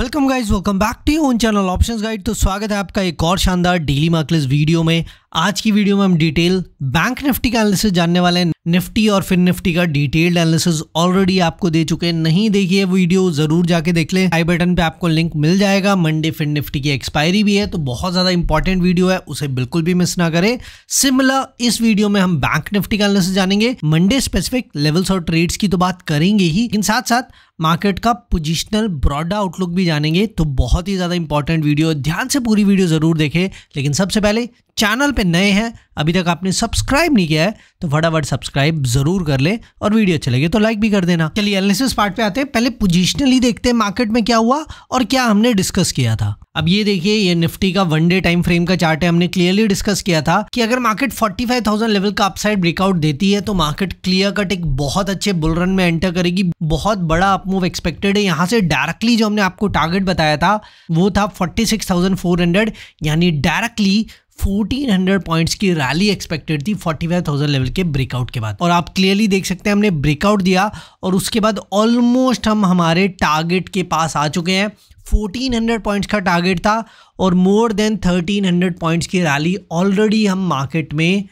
welcome guys welcome back to own channel options guide तो स्वागत है आपका एक और शानदार डेली मार्केट वीडियो में आज की वीडियो में हम डिटेल बैंक निफ्टी का एनालिसिस जानने वाले हैं निफ्टी और फिर निफ्टी का डिटेल्ड एनालिसिस ऑलरेडी आपको दे चुके हैं नहीं देखिए वीडियो जरूर जाके देख लें आई बटन पे आपको लिंक मिल जाएगा मंडे फिर निफ्टी की एक्सपायरी भी है तो बहुत ज़्यादा इंपॉर्टेंट वीडियो है उसे बिल्कुल भी मिस ना करें सिमिलर इस वीडियो में हम बैंक निफ्टी का एनालिसिस जानेंगे मंडे स्पेसिफिक लेवल्स और ट्रेड्स की तो बात करेंगे ही लेकिन साथ साथ मार्केट का पोजिशनल ब्रॉड आउटलुक भी जानेंगे तो बहुत ही ज़्यादा इंपॉर्टेंट वीडियो ध्यान से पूरी वीडियो ज़रूर देखें लेकिन सबसे पहले चैनल पे नए हैं अभी तक आपने सब्सक्राइब नहीं किया है तो फटाफट सब्सक्राइब जरूर कर ले और वीडियो अच्छे लगे तो लाइक भी कर देना चलिए एनालिसिस पार्ट पे आते हैं पहले पोजिशनली देखते हैं मार्केट में क्या हुआ और क्या हमने डिस्कस किया था अब ये देखिए ये निफ्टी का वन डे टाइम फ्रेम का चार्ट है हमने क्लियरली डिस्कस किया था कि अगर मार्केट 45,000 लेवल का अपसाइड ब्रेकआउट देती है तो मार्केट क्लियर कट एक बहुत अच्छे बुल रन में एंटर करेगी बहुत बड़ा अपमूव एक्सपेक्टेड है यहाँ से डायरेक्टली जो हमने आपको टारगेट बताया था वो था 46,400 यानी डायरेक्टली 1400 पॉइंट्स की रैली एक्सपेक्टेड थी 45,000 लेवल के ब्रेकआउट के बाद और आप क्लियरली देख सकते हैं हमने ब्रेकआउट दिया और उसके बाद ऑलमोस्ट हम हमारे टारगेट के पास आ चुके हैं 1400 पॉइंट्स का टारगेट था और मोर देन 1300 पॉइंट्स की रैली ऑलरेडी हम मार्केट में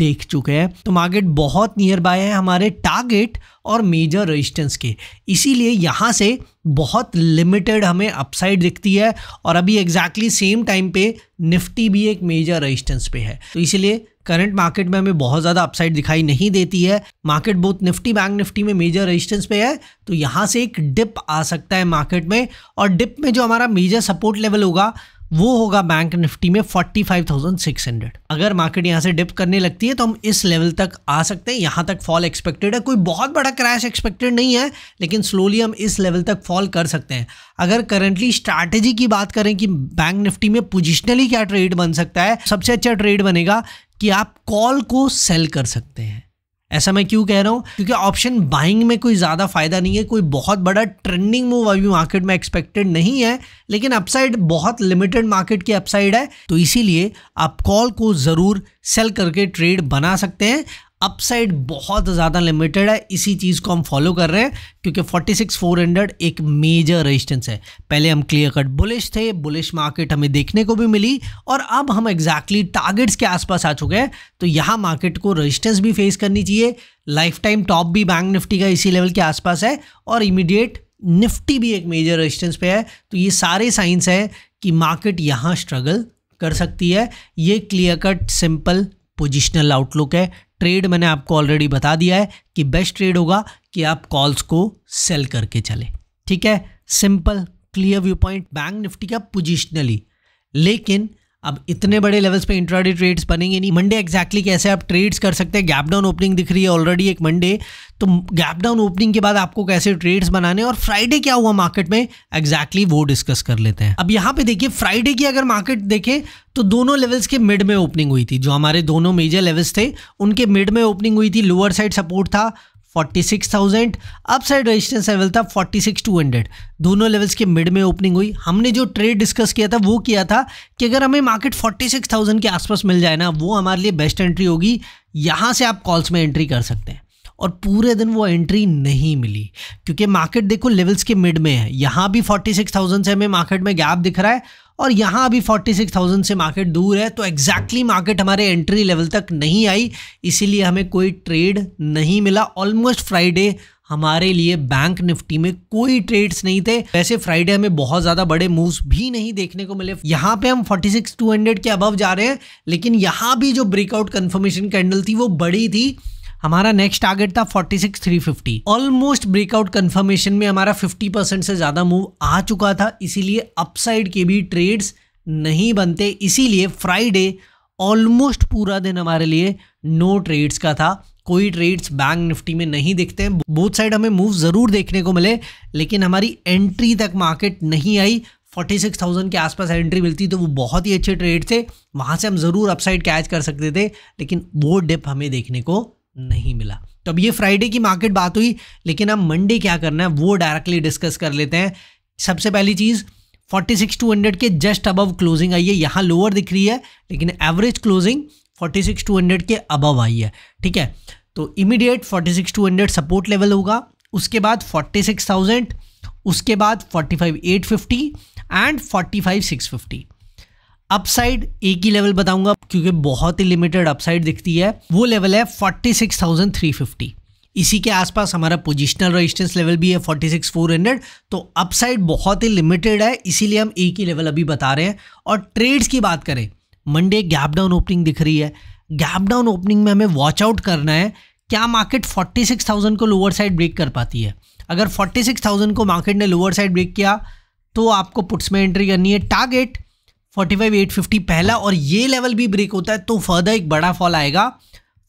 देख चुके हैं तो मार्केट बहुत नियर बाय है हमारे टारगेट और मेजर रेजिस्टेंस के इसीलिए यहाँ से बहुत लिमिटेड हमें अपसाइड दिखती है और अभी एग्जैक्टली सेम टाइम पे निफ्टी भी एक मेजर रेजिस्टेंस पे है तो इसीलिए करंट मार्केट में हमें बहुत ज़्यादा अपसाइड दिखाई नहीं देती है मार्केट बहुत निफ्टी बैंक निफ्टी में मेजर रेजिस्टेंस पे है तो यहाँ से एक डिप आ सकता है मार्केट में और डिप में जो हमारा मेजर सपोर्ट लेवल होगा वो होगा बैंक निफ्टी में 45,600 अगर मार्केट यहाँ से डिप करने लगती है तो हम इस लेवल तक आ सकते हैं यहाँ तक फॉल एक्सपेक्टेड है कोई बहुत बड़ा क्रैश एक्सपेक्टेड नहीं है लेकिन स्लोली हम इस लेवल तक फॉल कर सकते हैं अगर करंटली स्ट्रैटेजी की बात करें कि बैंक निफ्टी में पोजिशनली क्या ट्रेड बन सकता है सबसे अच्छा ट्रेड बनेगा कि आप कॉल को सेल कर सकते हैं ऐसा मैं क्यों कह रहा हूँ क्योंकि ऑप्शन बाइंग में कोई ज़्यादा फायदा नहीं है कोई बहुत बड़ा ट्रेंडिंग मूव अभी मार्केट में एक्सपेक्टेड नहीं है लेकिन अपसाइड बहुत लिमिटेड मार्केट की अपसाइड है तो इसीलिए आप कॉल को ज़रूर सेल करके ट्रेड बना सकते हैं अपसाइड बहुत ज़्यादा लिमिटेड है इसी चीज़ को हम फॉलो कर रहे हैं क्योंकि 46400 एक मेजर रेजिस्टेंस है पहले हम क्लियर कट बुलिश थे बुलिश मार्केट हमें देखने को भी मिली और अब हम एग्जैक्टली exactly टारगेट्स के आसपास आ चुके हैं तो यहाँ मार्केट को रेजिस्टेंस भी फेस करनी चाहिए लाइफ टाइम टॉप भी बैंक निफ्टी का इसी लेवल के आसपास है और इमिडिएट निफ्टी भी एक मेजर रजिस्टेंस पे है तो ये सारे साइंस है कि मार्केट यहाँ स्ट्रगल कर सकती है ये clear cut simple positional outlook है ट्रेड मैंने आपको ऑलरेडी बता दिया है कि बेस्ट ट्रेड होगा कि आप कॉल्स को सेल करके चले ठीक है simple clear view point bank Nifty का पोजिशनली लेकिन अब इतने बड़े लेवल्स पे इंट्राडे ट्रेड्स बनेंगे नहीं मंडे एक्जैक्टली कैसे आप ट्रेड्स कर सकते हैं गैप डाउन ओपनिंग दिख रही है ऑलरेडी एक मंडे तो गैप डाउन ओपनिंग के बाद आपको कैसे ट्रेड्स बनाने और फ्राइडे क्या हुआ मार्केट में एग्जैक्टली exactly वो डिस्कस कर लेते हैं अब यहाँ पे देखिए फ्राइडे की अगर मार्केट देखें तो दोनों लेवल्स के मिड में ओपनिंग हुई थी जो हमारे दोनों मेजर लेवल्स थे उनके मिड में ओपनिंग हुई थी लोअर साइड सपोर्ट था 46,000 अपसाइड रेजिस्टेंस लेवल था 46,200 दोनों लेवल्स के मिड में ओपनिंग हुई हमने जो ट्रेड डिस्कस किया था वो किया था कि अगर हमें मार्केट 46,000 के आसपास मिल जाए ना वो हमारे लिए बेस्ट एंट्री होगी यहाँ से आप कॉल्स में एंट्री कर सकते हैं और पूरे दिन वो एंट्री नहीं मिली क्योंकि मार्केट देखो लेवल्स के मिड में है यहाँ भी 46,000 से हमें मार्केट में गैप दिख रहा है और यहाँ अभी 46,000 से मार्केट दूर है तो एग्जैक्टली exactly मार्केट हमारे एंट्री लेवल तक नहीं आई इसीलिए हमें कोई ट्रेड नहीं मिला ऑलमोस्ट फ्राइडे हमारे लिए बैंक निफ्टी में कोई ट्रेड्स नहीं थे वैसे फ्राइडे हमें बहुत ज़्यादा बड़े मूव्स भी नहीं देखने को मिले यहाँ पे हम 46,200 के अबव जा रहे हैं लेकिन यहाँ भी जो ब्रेकआउट कन्फर्मेशन कैंडल थी वो बड़ी थी हमारा नेक्स्ट टारगेट था 46350 ऑलमोस्ट ब्रेकआउट कंफर्मेशन में हमारा 50 परसेंट से ज़्यादा मूव आ चुका था इसीलिए अपसाइड के भी ट्रेड्स नहीं बनते इसीलिए फ्राइडे ऑलमोस्ट पूरा दिन हमारे लिए नो ट्रेड्स का था कोई ट्रेड्स बैंक निफ्टी में नहीं दिखते हैं बोथ साइड हमें मूव ज़रूर देखने को मिले लेकिन हमारी एंट्री तक मार्केट नहीं आई 46,000 के आसपास एंट्री मिलती तो वो बहुत ही अच्छे ट्रेड थे वहाँ से हम ज़रूर अपसाइड कैच कर सकते थे लेकिन वो डिप हमें देखने को नहीं मिला तो अब ये फ्राइडे की मार्केट बात हुई लेकिन अब मंडे क्या करना है वो डायरेक्टली डिस्कस कर लेते हैं सबसे पहली चीज़ फोर्टी सिक्स टू हंड्रेड के जस्ट अबव क्लोजिंग आई है यहाँ लोअर दिख रही है लेकिन average closing forty six two hundred के अबव आई है ठीक है तो immediate forty six two hundred support level होगा उसके बाद फोर्टी सिक्स थाउजेंड उसके बाद forty five eight fifty and forty five six fifty upside एक ही लेवल बताऊंगा क्योंकि बहुत ही लिमिटेड अपसाइड दिखती है वो लेवल है 46,350 इसी के आसपास हमारा पोजिशनल रजिस्टेंस लेवल भी है 46,400 तो अपसाइड बहुत ही लिमिटेड है इसीलिए हम एक ही लेवल अभी बता रहे हैं और ट्रेड्स की बात करें मंडे गैप डाउन ओपनिंग दिख रही है गैप डाउन ओपनिंग में हमें वॉच आउट करना है क्या मार्केट 46,000 को लोअर साइड ब्रेक कर पाती है अगर 46,000 को मार्केट ने लोअर साइड ब्रेक किया तो आपको पुट्स में एंट्री करनी है target forty five eight fifty पहला और ये लेवल भी ब्रेक होता है तो फर्दर एक बड़ा फॉल आएगा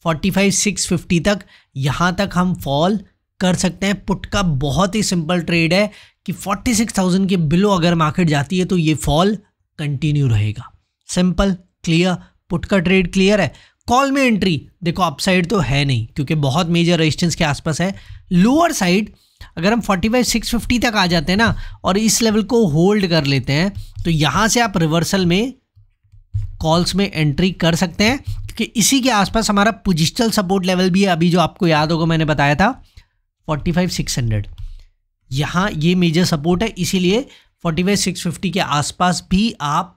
फोर्टी फाइव सिक्स फिफ्टी तक यहाँ तक हम फॉल कर सकते हैं पुट का बहुत ही सिंपल ट्रेड है कि फोर्टी सिक्स थाउजेंड के बिलो अगर मार्केट जाती है तो ये फॉल कंटिन्यू रहेगा सिंपल क्लियर पुट का ट्रेड क्लियर है कॉल में एंट्री देखो अपसाइड तो है नहीं क्योंकि बहुत मेजर रेजिस्टेंस के आसपास है लोअर साइड अगर हम फोर्टी फाइव सिक्स फिफ्टी तक आ जाते हैं ना और इस लेवल को होल्ड कर लेते हैं तो यहाँ से आप रिवर्सल में कॉल्स में एंट्री कर सकते हैं क्योंकि इसी के आसपास हमारा पोजिशनल सपोर्ट लेवल भी है अभी जो आपको याद होगा मैंने बताया था फोर्टी फाइव सिक्स हंड्रेड यहाँ ये मेजर सपोर्ट है इसीलिए फोर्टी फाइव सिक्स फिफ्टी के आसपास भी आप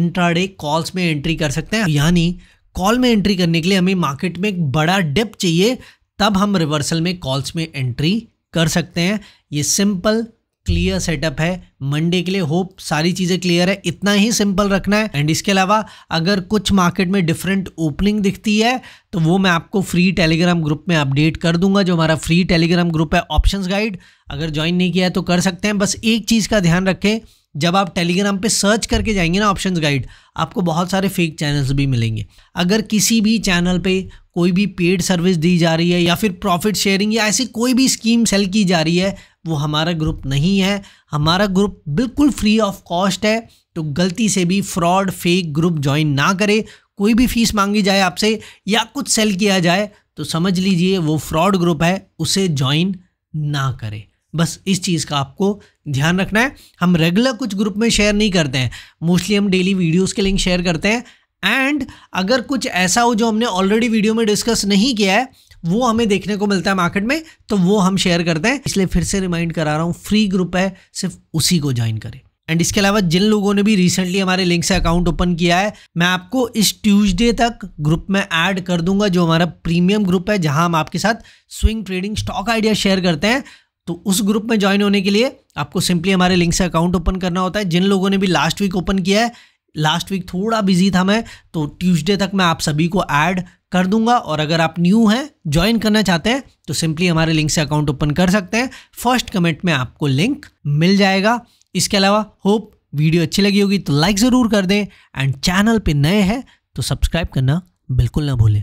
इंट्राडे कॉल्स में एंट्री कर सकते हैं यानी कॉल में एंट्री करने के लिए हमें मार्केट में एक बड़ा डिप चाहिए तब हम रिवर्सल में कॉल्स में एंट्री कर सकते हैं ये सिंपल क्लियर सेटअप है मंडे के लिए होप सारी चीज़ें क्लियर है इतना ही सिंपल रखना है एंड इसके अलावा अगर कुछ मार्केट में डिफरेंट ओपनिंग दिखती है तो वो मैं आपको फ्री टेलीग्राम ग्रुप में अपडेट कर दूंगा जो हमारा फ्री टेलीग्राम ग्रुप है ऑप्शंस गाइड अगर ज्वाइन नहीं किया है तो कर सकते हैं बस एक चीज़ का ध्यान रखें जब आप टेलीग्राम पे सर्च करके जाएंगे ना ऑप्शंस गाइड आपको बहुत सारे फेक चैनल्स भी मिलेंगे अगर किसी भी चैनल पे कोई भी पेड सर्विस दी जा रही है या फिर प्रॉफिट शेयरिंग या ऐसी कोई भी स्कीम सेल की जा रही है वो हमारा ग्रुप नहीं है हमारा ग्रुप बिल्कुल फ्री ऑफ कॉस्ट है तो गलती से भी फ्रॉड फेक ग्रुप ज्वाइन ना करें कोई भी फीस मांगी जाए आपसे या कुछ सेल किया जाए तो समझ लीजिए वो फ्रॉड ग्रुप है उसे ज्वाइन ना करें बस इस चीज़ का आपको ध्यान रखना है हम रेगुलर कुछ ग्रुप में शेयर नहीं करते हैं मोस्टली हम डेली वीडियोज़ के लिंक शेयर करते हैं एंड अगर कुछ ऐसा हो जो हमने ऑलरेडी वीडियो में डिस्कस नहीं किया है वो हमें देखने को मिलता है मार्केट में तो वो हम शेयर करते हैं इसलिए फिर से रिमाइंड करा रहा हूँ फ्री ग्रुप है सिर्फ उसी को ज्वाइन करें एंड इसके अलावा जिन लोगों ने भी रिसेंटली हमारे लिंक से अकाउंट ओपन किया है मैं आपको इस ट्यूसडे तक ग्रुप में ऐड कर दूंगा जो हमारा प्रीमियम ग्रुप है जहां हम आपके साथ swing trading stock idea share करते हैं तो उस ग्रुप में ज्वाइन होने के लिए आपको सिंपली हमारे लिंक से अकाउंट ओपन करना होता है जिन लोगों ने भी लास्ट वीक ओपन किया है लास्ट वीक थोड़ा बिजी था मैं तो ट्यूसडे तक मैं आप सभी को ऐड कर दूंगा और अगर आप न्यू हैं ज्वाइन करना चाहते हैं तो सिंपली हमारे लिंक से अकाउंट ओपन कर सकते हैं फर्स्ट कमेंट में आपको लिंक मिल जाएगा इसके अलावा होप वीडियो अच्छी लगी होगी तो लाइक ज़रूर कर दें एंड चैनल पर नए हैं तो सब्सक्राइब करना बिल्कुल ना भूलें